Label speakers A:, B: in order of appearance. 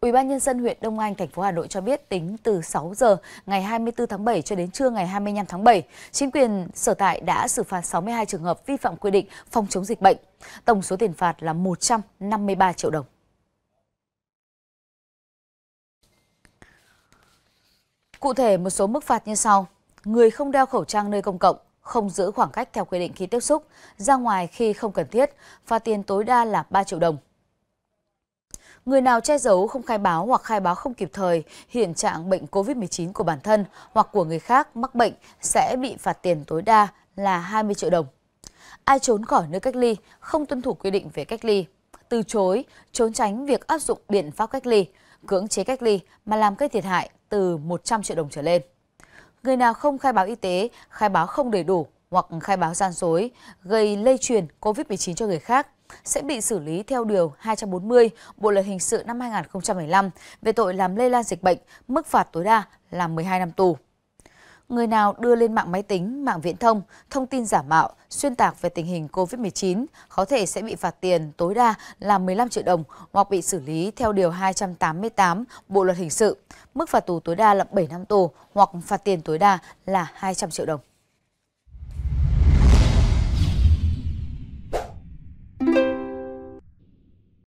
A: Ủy ban nhân dân huyện Đông Anh thành phố Hà Nội cho biết tính từ 6 giờ ngày 24 tháng 7 cho đến trưa ngày 25 tháng 7, chính quyền sở tại đã xử phạt 62 trường hợp vi phạm quy định phòng chống dịch bệnh. Tổng số tiền phạt là 153 triệu đồng. Cụ thể một số mức phạt như sau: người không đeo khẩu trang nơi công cộng, không giữ khoảng cách theo quy định khi tiếp xúc, ra ngoài khi không cần thiết, phạt tiền tối đa là 3 triệu đồng Người nào che giấu không khai báo hoặc khai báo không kịp thời hiện trạng bệnh COVID-19 của bản thân hoặc của người khác mắc bệnh sẽ bị phạt tiền tối đa là 20 triệu đồng. Ai trốn khỏi nơi cách ly, không tuân thủ quy định về cách ly, từ chối, trốn tránh việc áp dụng biện pháp cách ly, cưỡng chế cách ly mà làm gây thiệt hại từ 100 triệu đồng trở lên. Người nào không khai báo y tế, khai báo không đầy đủ hoặc khai báo gian dối, gây lây truyền COVID-19 cho người khác sẽ bị xử lý theo Điều 240 Bộ Luật Hình sự năm 2015 về tội làm lây lan dịch bệnh, mức phạt tối đa là 12 năm tù. Người nào đưa lên mạng máy tính, mạng viễn thông, thông tin giả mạo, xuyên tạc về tình hình COVID-19 có thể sẽ bị phạt tiền tối đa là 15 triệu đồng hoặc bị xử lý theo Điều 288 Bộ Luật Hình sự. Mức phạt tù tối đa là 7 năm tù hoặc phạt tiền tối đa là 200 triệu đồng.